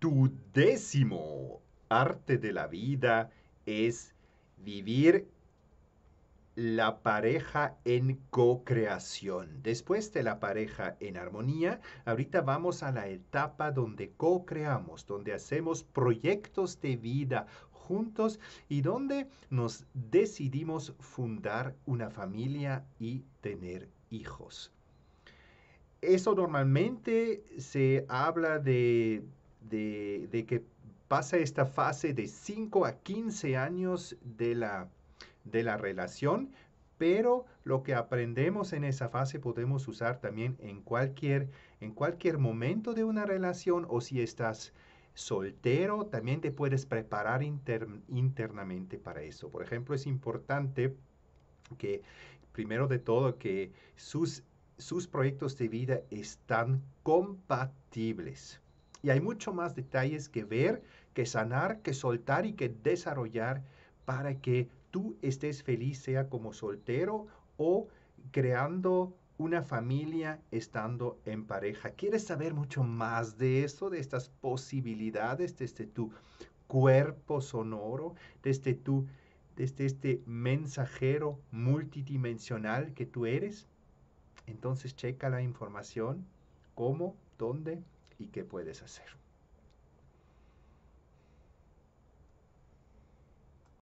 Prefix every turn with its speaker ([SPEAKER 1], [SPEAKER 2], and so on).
[SPEAKER 1] Tu décimo arte de la vida es vivir la pareja en co-creación. Después de la pareja en armonía, ahorita vamos a la etapa donde co-creamos, donde hacemos proyectos de vida juntos y donde nos decidimos fundar una familia y tener hijos. Eso normalmente se habla de de, que pasa esta fase de 5 a 15 años de la, relación, pero lo que aprendemos en esa fase podemos usar también en cualquier, en cualquier momento de una relación o si estás soltero, también te puedes preparar internamente para eso. Por ejemplo, es importante que, primero de todo, que sus, sus proyectos de vida están compatibles. Y hay mucho más detalles que ver, que sanar, que soltar y que desarrollar para que tú estés feliz, sea como soltero o creando una familia estando en pareja. ¿Quieres saber mucho más de eso, de estas posibilidades desde este tu cuerpo sonoro, desde este tu desde este, este mensajero multidimensional que tú eres? Entonces checa la información, cómo, dónde, y qué puedes hacer.